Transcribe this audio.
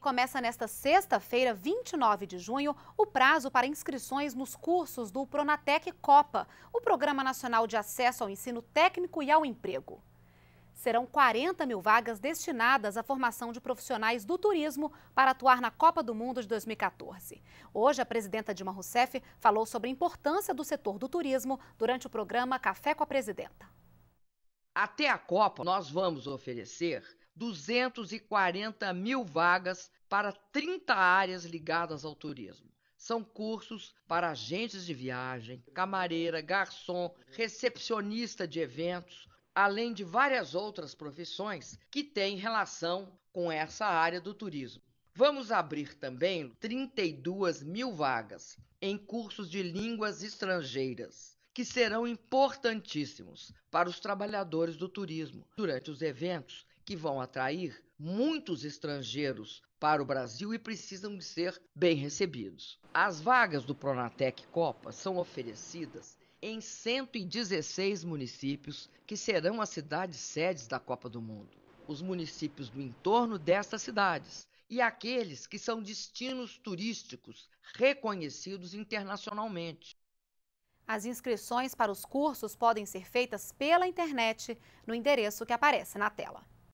Começa nesta sexta-feira, 29 de junho, o prazo para inscrições nos cursos do Pronatec Copa, o Programa Nacional de Acesso ao Ensino Técnico e ao Emprego. Serão 40 mil vagas destinadas à formação de profissionais do turismo para atuar na Copa do Mundo de 2014. Hoje, a presidenta Dilma Rousseff falou sobre a importância do setor do turismo durante o programa Café com a Presidenta. Até a Copa, nós vamos oferecer 240 mil vagas para 30 áreas ligadas ao turismo. São cursos para agentes de viagem, camareira, garçom, recepcionista de eventos, além de várias outras profissões que têm relação com essa área do turismo. Vamos abrir também 32 mil vagas em cursos de línguas estrangeiras, que serão importantíssimos para os trabalhadores do turismo durante os eventos que vão atrair muitos estrangeiros para o Brasil e precisam de ser bem recebidos. As vagas do Pronatec Copa são oferecidas em 116 municípios que serão as cidades sedes da Copa do Mundo, os municípios do entorno destas cidades e aqueles que são destinos turísticos reconhecidos internacionalmente. As inscrições para os cursos podem ser feitas pela internet no endereço que aparece na tela.